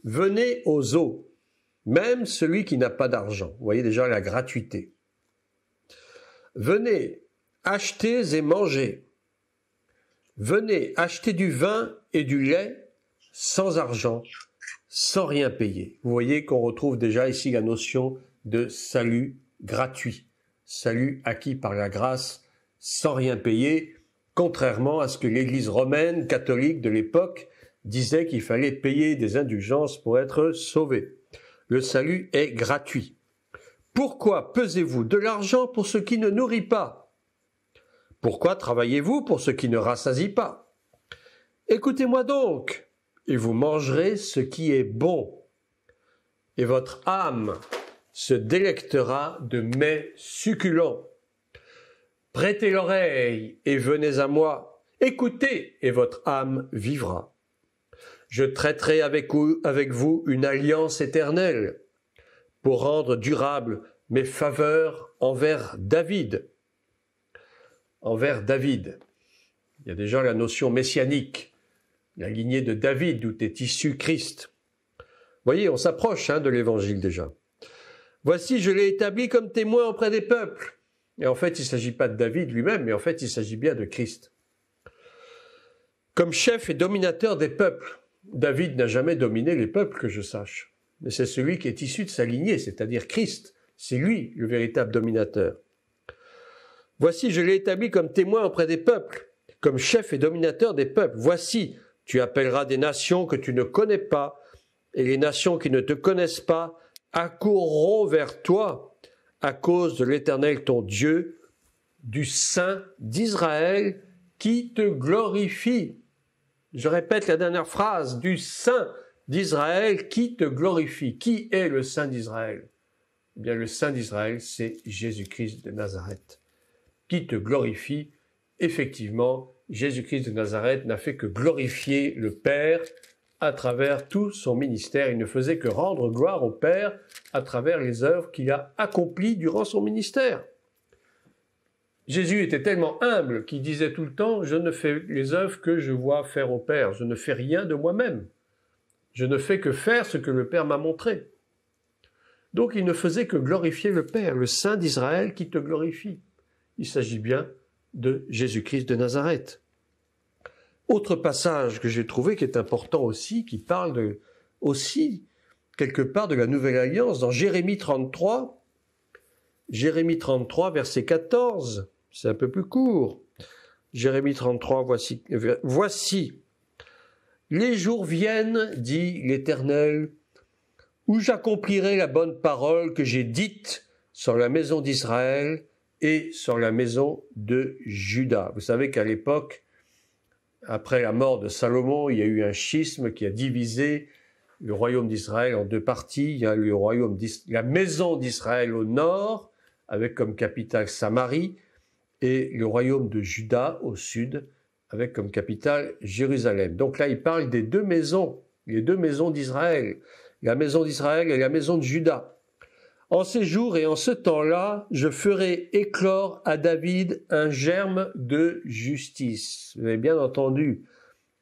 venez aux eaux, même celui qui n'a pas d'argent. Vous voyez déjà la gratuité. Venez, acheter et manger. Venez, acheter du vin et du lait sans argent, sans rien payer. Vous voyez qu'on retrouve déjà ici la notion de salut gratuit, salut acquis par la grâce, sans rien payer contrairement à ce que l'Église romaine catholique de l'époque disait qu'il fallait payer des indulgences pour être sauvé. Le salut est gratuit. Pourquoi pesez-vous de l'argent pour ce qui ne nourrit pas Pourquoi travaillez-vous pour ce qui ne rassasie pas Écoutez-moi donc, et vous mangerez ce qui est bon, et votre âme se délectera de mets succulents. Prêtez l'oreille et venez à moi. Écoutez et votre âme vivra. Je traiterai avec vous, une alliance éternelle pour rendre durable mes faveurs envers David. Envers David. Il y a déjà la notion messianique, la lignée de David d'où est issu Christ. Voyez, on s'approche hein, de l'évangile déjà. Voici, je l'ai établi comme témoin auprès des peuples et en fait, il ne s'agit pas de David lui-même, mais en fait, il s'agit bien de Christ. Comme chef et dominateur des peuples, David n'a jamais dominé les peuples que je sache, mais c'est celui qui est issu de sa lignée, c'est-à-dire Christ. C'est lui le véritable dominateur. Voici, je l'ai établi comme témoin auprès des peuples, comme chef et dominateur des peuples. Voici, tu appelleras des nations que tu ne connais pas, et les nations qui ne te connaissent pas accourront vers toi à cause de l'Éternel ton Dieu, du Saint d'Israël qui te glorifie. Je répète la dernière phrase, du Saint d'Israël qui te glorifie. Qui est le Saint d'Israël eh bien, le Saint d'Israël, c'est Jésus-Christ de Nazareth, qui te glorifie. Effectivement, Jésus-Christ de Nazareth n'a fait que glorifier le Père à travers tout son ministère. Il ne faisait que rendre gloire au Père à travers les œuvres qu'il a accomplies durant son ministère. Jésus était tellement humble qu'il disait tout le temps, je ne fais les œuvres que je vois faire au Père, je ne fais rien de moi-même, je ne fais que faire ce que le Père m'a montré. Donc il ne faisait que glorifier le Père, le Saint d'Israël qui te glorifie. Il s'agit bien de Jésus-Christ de Nazareth. Autre passage que j'ai trouvé qui est important aussi, qui parle de, aussi quelque part de la nouvelle alliance dans Jérémie 33, Jérémie 33 verset 14, c'est un peu plus court. Jérémie 33 voici voici les jours viennent, dit l'Éternel, où j'accomplirai la bonne parole que j'ai dite sur la maison d'Israël et sur la maison de Juda. Vous savez qu'à l'époque, après la mort de Salomon, il y a eu un schisme qui a divisé le royaume d'Israël en deux parties. Il y a le royaume la maison d'Israël au nord, avec comme capitale Samarie, et le royaume de Juda au sud, avec comme capitale Jérusalem. Donc là, il parle des deux maisons, les deux maisons d'Israël, la maison d'Israël et la maison de Juda. En ces jours et en ce temps-là, je ferai éclore à David un germe de justice. Vous avez bien entendu,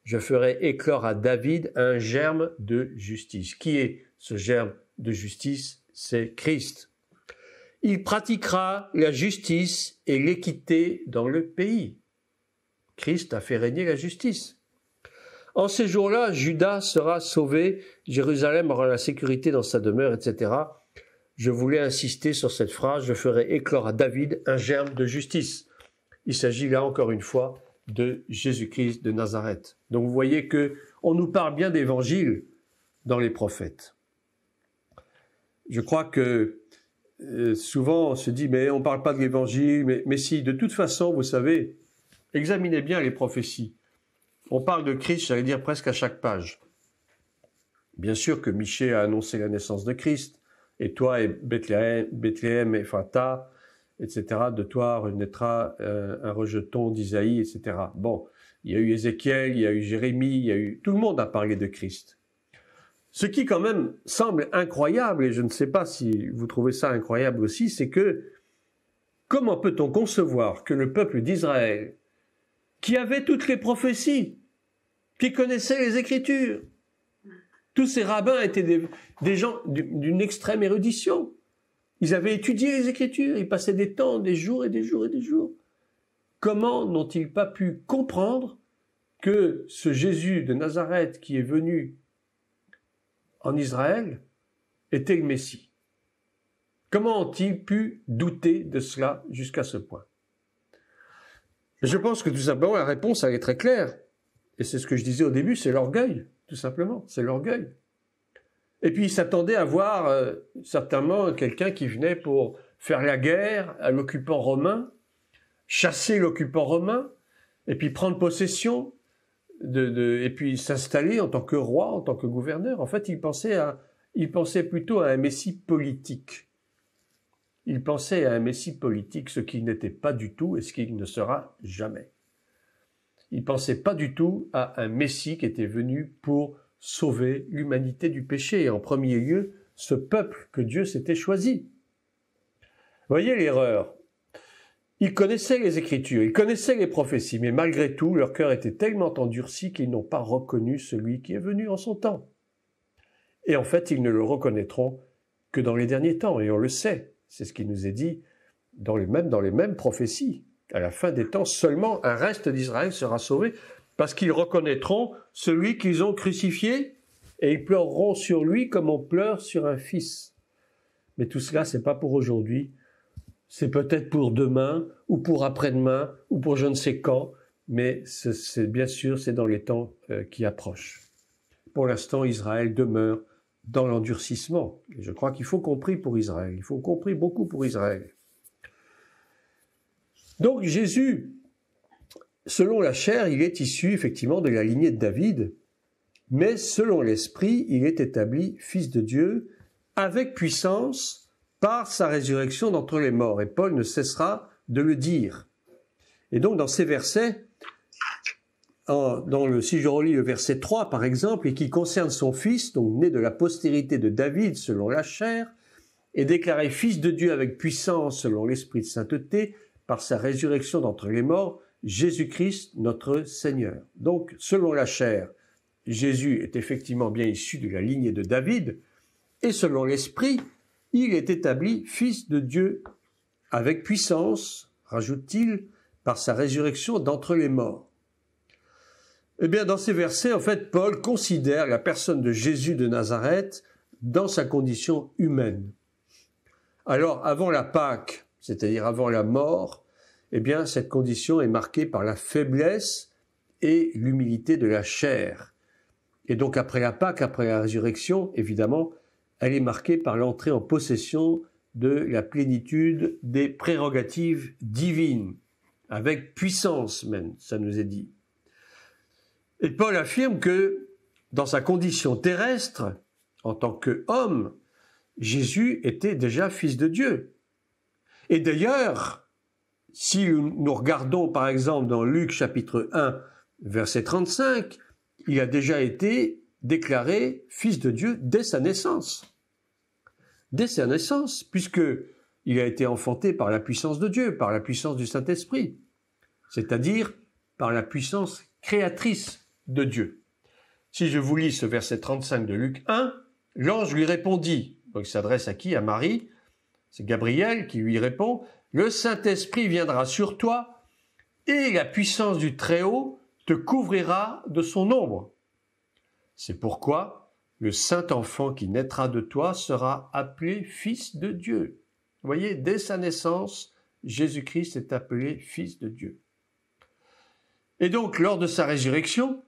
je ferai éclore à David un germe de justice. Qui est ce germe de justice C'est Christ. Il pratiquera la justice et l'équité dans le pays. Christ a fait régner la justice. En ces jours-là, Judas sera sauvé, Jérusalem aura la sécurité dans sa demeure, etc je voulais insister sur cette phrase, je ferai éclore à David un germe de justice. Il s'agit là encore une fois de Jésus-Christ de Nazareth. Donc vous voyez que on nous parle bien d'évangile dans les prophètes. Je crois que euh, souvent on se dit mais on ne parle pas de l'évangile, mais, si, de toute façon, vous savez, examinez bien les prophéties. On parle de Christ, j'allais dire presque à chaque page. Bien sûr que Michée a annoncé la naissance de Christ, et toi et Bethléem, Bethléem et phatah etc. De toi renaîtra euh, un rejeton d'Isaïe, etc. Bon, il y a eu Ézéchiel, il y a eu Jérémie, il y a eu tout le monde a parlé de Christ. Ce qui quand même semble incroyable, et je ne sais pas si vous trouvez ça incroyable aussi, c'est que comment peut-on concevoir que le peuple d'Israël, qui avait toutes les prophéties, qui connaissait les Écritures, tous ces rabbins étaient des, gens d'une extrême érudition. Ils avaient étudié les Écritures, ils passaient des temps, des jours et des jours et des jours. Comment n'ont-ils pas pu comprendre que ce Jésus de Nazareth qui est venu en Israël était le Messie Comment ont-ils pu douter de cela jusqu'à ce point Je pense que tout simplement la réponse est très claire. Et c'est ce que je disais au début, c'est l'orgueil tout simplement. C'est l'orgueil. Et puis, il s'attendait à voir euh, certainement quelqu'un qui venait pour faire la guerre à l'occupant romain, chasser l'occupant romain, et puis prendre possession, et puis s'installer en tant que roi, en tant que gouverneur. En fait, il pensait à, plutôt à un messie politique. Il pensait à un messie politique, ce qui n'était pas du tout et ce qui ne sera jamais ne pensaient pas du tout à un Messie qui était venu pour sauver l'humanité du péché, et en premier lieu, ce peuple que Dieu s'était choisi. Voyez l'erreur. Ils connaissaient les Écritures, ils connaissaient les prophéties, mais malgré tout, leur cœur était tellement endurci qu'ils n'ont pas reconnu celui qui est venu en son temps. Et en fait, ils ne le reconnaîtront que dans les derniers temps, et on le sait, c'est ce qui nous est dit dans les mêmes prophéties à la fin des temps, seulement un reste d'Israël sera sauvé, parce qu'ils reconnaîtront celui qu'ils ont crucifié, et ils pleureront sur lui comme on pleure sur un fils. Mais tout cela, c'est pas pour aujourd'hui, c'est peut-être pour demain, ou pour après-demain, ou pour je ne sais quand, mais c'est bien sûr, c'est dans les temps euh, qui approchent. Pour l'instant, Israël demeure dans l'endurcissement. Je crois qu'il faut compris pour Israël. Il faut compris beaucoup pour Israël. Donc Jésus, selon la chair, il est issu effectivement de la lignée de David, mais selon l'esprit, il est établi fils de Dieu avec puissance par sa résurrection d'entre les morts. Et Paul ne cessera de le dire. Et donc dans ces versets, dans le, si je relis le verset 3 par exemple, et qui concerne son fils, donc né de la postérité de David selon la chair, et déclaré fils de Dieu avec puissance selon l'esprit de sainteté, par sa résurrection d'entre les morts, Jésus-Christ notre Seigneur. Donc, selon la chair, Jésus est effectivement bien issu de la lignée de David, et selon l'Esprit, il est établi fils de Dieu avec puissance, rajoute-t-il, par sa résurrection d'entre les morts. Eh bien, dans ces versets, en fait, Paul considère la personne de Jésus de Nazareth dans sa condition humaine. Alors, avant la Pâque, c'est-à-dire avant la mort, eh bien cette condition est marquée par la faiblesse et l'humilité de la chair. Et donc après la Pâque, après la résurrection, évidemment, elle est marquée par l'entrée en possession de la plénitude des prérogatives divines, avec puissance même, ça nous est dit. Et Paul affirme que dans sa condition terrestre, en tant qu'homme, Jésus était déjà fils de Dieu. Et d'ailleurs, si nous regardons par exemple dans Luc chapitre 1, verset 35, il a déjà été déclaré fils de Dieu dès sa naissance. Dès sa naissance, puisque il a été enfanté par la puissance de Dieu, par la puissance du Saint-Esprit, c'est-à-dire par la puissance créatrice de Dieu. Si je vous lis ce verset 35 de Luc 1, l'ange lui répondit, donc il s'adresse à qui À Marie, c'est Gabriel qui lui répond, Le Saint-Esprit viendra sur toi et la puissance du Très-Haut te couvrira de son ombre. C'est pourquoi le saint enfant qui naîtra de toi sera appelé fils de Dieu. Vous voyez, dès sa naissance, Jésus-Christ est appelé fils de Dieu. Et donc, lors de sa résurrection,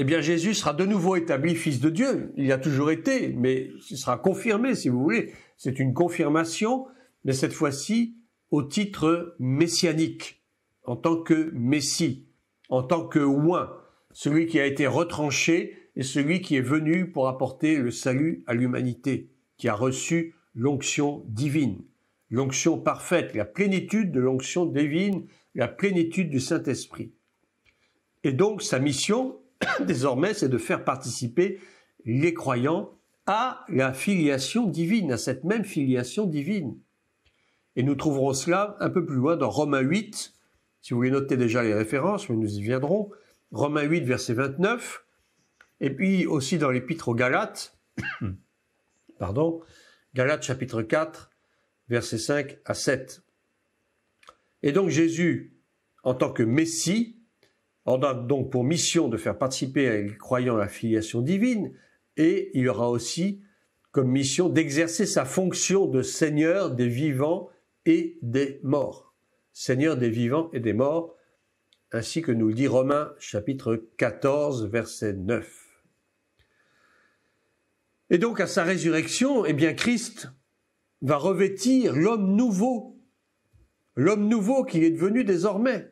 eh bien Jésus sera de nouveau établi fils de Dieu. Il a toujours été, mais ce sera confirmé, si vous voulez. C'est une confirmation, mais cette fois-ci au titre messianique, en tant que Messie, en tant que oint, celui qui a été retranché et celui qui est venu pour apporter le salut à l'humanité, qui a reçu l'onction divine, l'onction parfaite, la plénitude de l'onction divine, la plénitude du Saint-Esprit. Et donc sa mission, désormais, c'est de faire participer les croyants à la filiation divine, à cette même filiation divine. Et nous trouverons cela un peu plus loin dans Romains 8, si vous voulez noter déjà les références, mais nous y viendrons. Romains 8, verset 29, et puis aussi dans l'épître aux Galates, pardon, Galates chapitre 4, verset 5 à 7. Et donc Jésus, en tant que Messie, on a donc pour mission de faire participer les croyants à la filiation divine et il y aura aussi comme mission d'exercer sa fonction de Seigneur des vivants et des morts. Seigneur des vivants et des morts, ainsi que nous le dit Romains chapitre 14 verset 9. Et donc à sa résurrection, eh bien Christ va revêtir l'homme nouveau, l'homme nouveau qu'il est devenu désormais.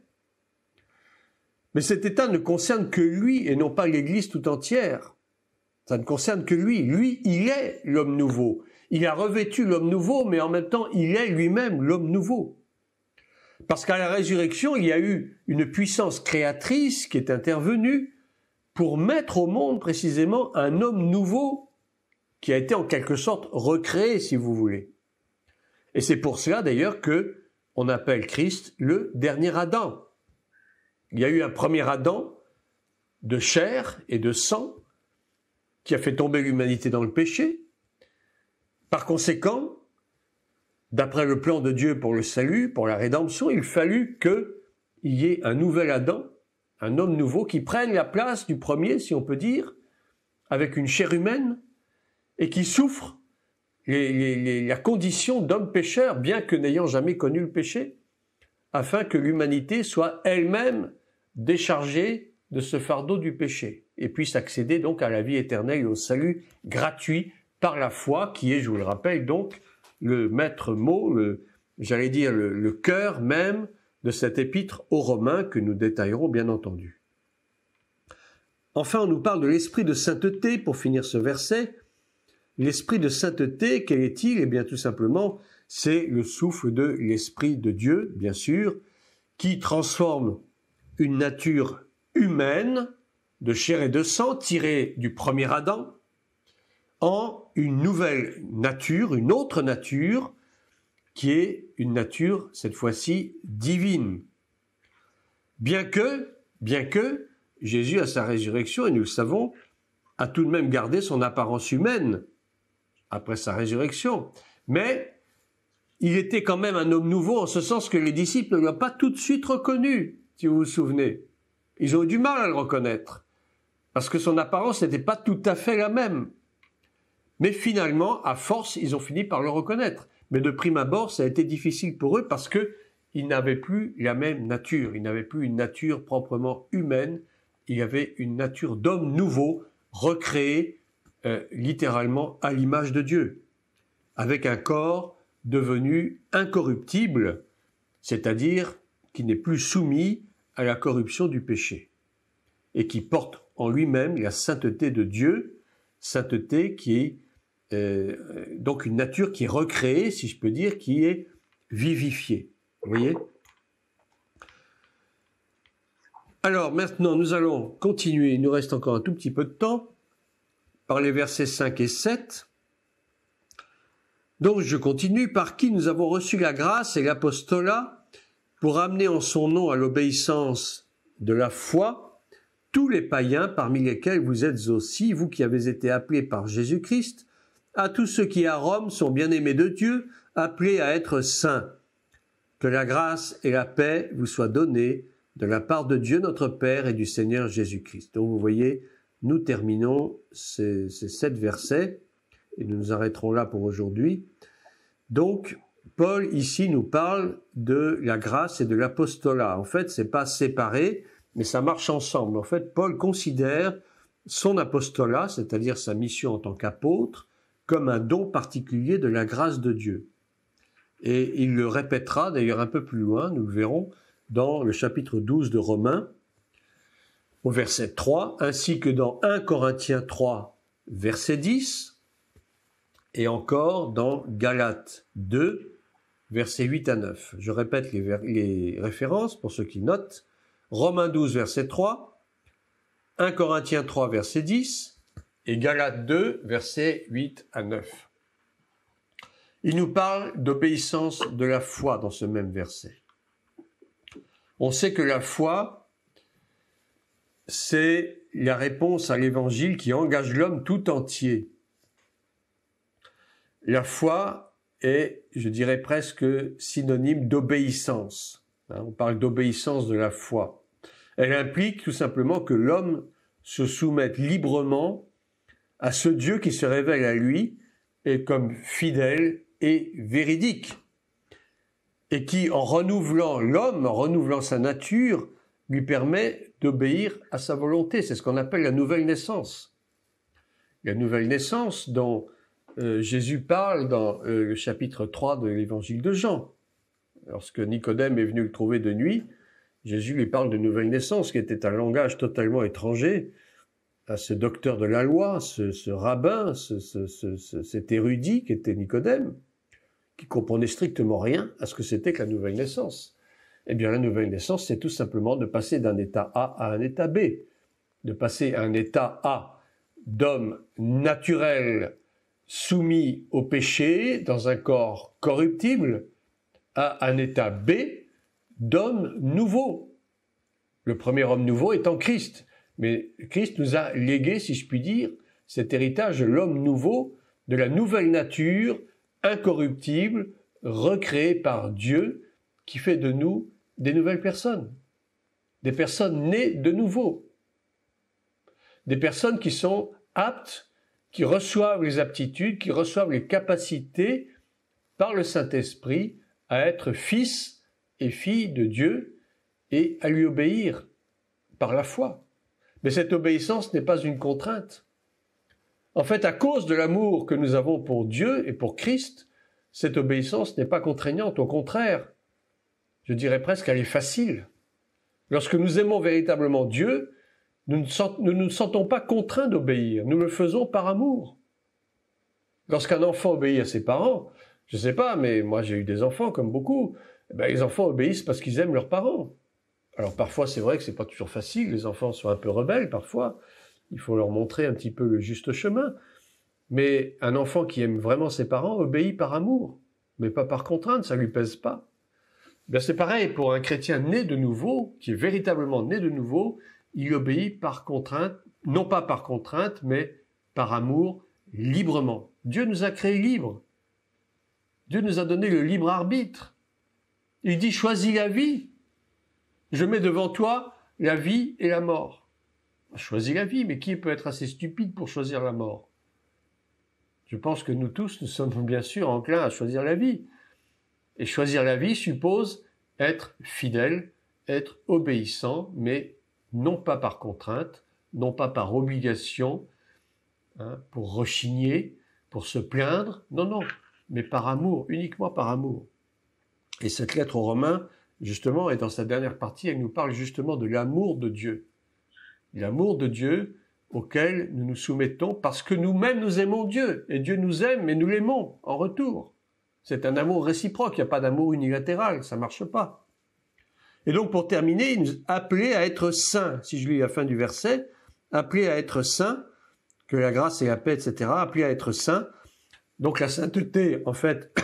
Mais cet état ne concerne que lui et non pas l'Église tout entière. Ça ne concerne que lui. Lui, il est l'homme nouveau. Il a revêtu l'homme nouveau, mais en même temps, il est lui-même l'homme nouveau. Parce qu'à la résurrection, il y a eu une puissance créatrice qui est intervenue pour mettre au monde précisément un homme nouveau qui a été en quelque sorte recréé, si vous voulez. Et c'est pour cela d'ailleurs que on appelle Christ le dernier Adam, il y a eu un premier Adam de chair et de sang qui a fait tomber l'humanité dans le péché. Par conséquent, d'après le plan de Dieu pour le salut, pour la rédemption, il fallut qu'il y ait un nouvel Adam, un homme nouveau qui prenne la place du premier, si on peut dire, avec une chair humaine et qui souffre la condition d'homme pécheur, bien que n'ayant jamais connu le péché, afin que l'humanité soit elle-même déchargé de ce fardeau du péché et puisse accéder donc à la vie éternelle et au salut gratuit par la foi qui est, je vous le rappelle, donc le maître mot, le, j'allais dire le, cœur même de cet épître aux Romains que nous détaillerons bien entendu. Enfin, on nous parle de l'esprit de sainteté pour finir ce verset. L'esprit de sainteté, quel est-il Eh bien, tout simplement, c'est le souffle de l'esprit de Dieu, bien sûr, qui transforme une nature humaine de chair et de sang tirée du premier Adam en une nouvelle nature, une autre nature, qui est une nature, cette fois-ci, divine. Bien que, bien que, Jésus, à sa résurrection, et nous le savons, a tout de même gardé son apparence humaine après sa résurrection. Mais il était quand même un homme nouveau en ce sens que les disciples ne l'ont pas tout de suite reconnu si vous vous souvenez. Ils ont eu du mal à le reconnaître, parce que son apparence n'était pas tout à fait la même. Mais finalement, à force, ils ont fini par le reconnaître. Mais de prime abord, ça a été difficile pour eux parce que il n'avait plus la même nature. Il n'avait plus une nature proprement humaine. Il y avait une nature d'homme nouveau, recréé euh, littéralement à l'image de Dieu, avec un corps devenu incorruptible, c'est-à-dire qui n'est plus soumis à la corruption du péché, et qui porte en lui-même la sainteté de Dieu, sainteté qui est euh, donc une nature qui est recréée, si je peux dire, qui est vivifiée. Vous voyez Alors maintenant, nous allons continuer, il nous reste encore un tout petit peu de temps, par les versets 5 et 7. Donc je continue, par qui nous avons reçu la grâce et l'apostolat pour amener en son nom à l'obéissance de la foi tous les païens parmi lesquels vous êtes aussi, vous qui avez été appelés par Jésus-Christ, à tous ceux qui à Rome sont bien-aimés de Dieu, appelés à être saints. Que la grâce et la paix vous soient données de la part de Dieu notre Père et du Seigneur Jésus-Christ. Donc vous voyez, nous terminons ces, sept versets et nous nous arrêterons là pour aujourd'hui. Donc, Paul ici nous parle de la grâce et de l'apostolat. En fait, c'est pas séparé, mais ça marche ensemble. En fait, Paul considère son apostolat, c'est-à-dire sa mission en tant qu'apôtre, comme un don particulier de la grâce de Dieu. Et il le répétera d'ailleurs un peu plus loin, nous le verrons, dans le chapitre 12 de Romains, au verset 3, ainsi que dans 1 Corinthiens 3, verset 10, et encore dans Galates 2, versets 8 à 9. Je répète les, les références pour ceux qui notent. Romains 12, verset 3, 1 Corinthiens 3, verset 10, et Galates 2, versets 8 à 9. Il nous parle d'obéissance de la foi dans ce même verset. On sait que la foi, c'est la réponse à l'évangile qui engage l'homme tout entier. La foi est, je dirais presque, synonyme d'obéissance. Hein, on parle d'obéissance de la foi. Elle implique tout simplement que l'homme se soumette librement à ce Dieu qui se révèle à lui et comme fidèle et véridique, et qui, en renouvelant l'homme, en renouvelant sa nature, lui permet d'obéir à sa volonté. C'est ce qu'on appelle la nouvelle naissance. La nouvelle naissance dont... Euh, Jésus parle dans euh, le chapitre 3 de l'évangile de Jean. Lorsque Nicodème est venu le trouver de nuit, Jésus lui parle de nouvelle naissance, qui était un langage totalement étranger à ce docteur de la loi, ce, rabbin, cet érudit qui était Nicodème, qui comprenait strictement rien à ce que c'était que la nouvelle naissance. Eh bien, la nouvelle naissance, c'est tout simplement de passer d'un état A à un état B, de passer à un état A d'homme naturel soumis au péché dans un corps corruptible à un état B d'homme nouveau. Le premier homme nouveau est en Christ. Mais Christ nous a légué, si je puis dire, cet héritage de l'homme nouveau, de la nouvelle nature, incorruptible, recréée par Dieu, qui fait de nous des nouvelles personnes, des personnes nées de nouveau, des personnes qui sont aptes qui reçoivent les aptitudes, qui reçoivent les capacités par le Saint-Esprit à être fils et fille de Dieu et à lui obéir par la foi. Mais cette obéissance n'est pas une contrainte. En fait, à cause de l'amour que nous avons pour Dieu et pour Christ, cette obéissance n'est pas contraignante, au contraire, je dirais presque qu'elle est facile. Lorsque nous aimons véritablement Dieu, nous ne nous sentons pas contraints d'obéir, nous le faisons par amour. Lorsqu'un enfant obéit à ses parents, je ne sais pas, mais moi j'ai eu des enfants comme beaucoup, eh ben, les enfants obéissent parce qu'ils aiment leurs parents. Alors parfois c'est vrai que n'est pas toujours facile, les enfants sont un peu rebelles parfois, il faut leur montrer un petit peu le juste chemin. Mais un enfant qui aime vraiment ses parents obéit par amour, mais pas par contrainte, ça ne lui pèse pas. Ben c'est pareil pour un chrétien né de nouveau, qui est véritablement né de nouveau, il obéit par contrainte, non pas par contrainte, mais par amour, librement. Dieu nous a créés libres. Dieu nous a donné le libre arbitre. Il dit, choisis la vie. Je mets devant toi la vie et la mort. Choisis la vie, mais qui peut être assez stupide pour choisir la mort Je pense que nous tous, nous sommes bien sûr enclins à choisir la vie. Et choisir la vie suppose être fidèle, être obéissant, mais non pas par contrainte, non pas par obligation, hein, pour rechigner, pour se plaindre, non, non, mais par amour, uniquement par amour. Et cette lettre aux Romains, justement, et dans sa dernière partie, elle nous parle justement de l'amour de Dieu. L'amour de Dieu auquel nous nous soumettons parce que nous-mêmes nous aimons Dieu, et Dieu nous aime, et nous l'aimons en retour. C'est un amour réciproque, il n'y a pas d'amour unilatéral, ça ne marche pas. Et donc pour terminer, il nous à être saint, si je lis la fin du verset, appelé à être saint, que la grâce et la paix, etc., appelé à être saint. Donc la sainteté, en fait,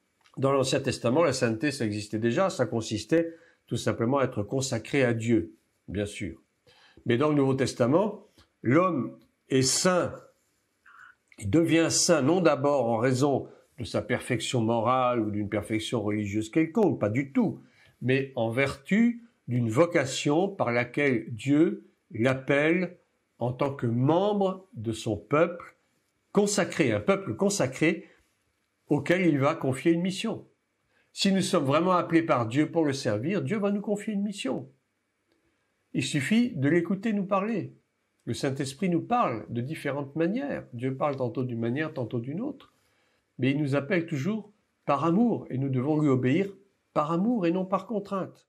dans l'Ancien Testament, la sainteté, ça existait déjà, ça consistait tout simplement à être consacré à Dieu, bien sûr. Mais dans le Nouveau Testament, l'homme est saint, il devient saint non d'abord en raison de sa perfection morale ou d'une perfection religieuse quelconque, pas du tout, mais en vertu d'une vocation par laquelle Dieu l'appelle en tant que membre de son peuple consacré, un peuple consacré auquel il va confier une mission. Si nous sommes vraiment appelés par Dieu pour le servir, Dieu va nous confier une mission. Il suffit de l'écouter nous parler. Le Saint-Esprit nous parle de différentes manières. Dieu parle tantôt d'une manière, tantôt d'une autre. Mais il nous appelle toujours par amour et nous devons lui obéir par amour et non par contrainte.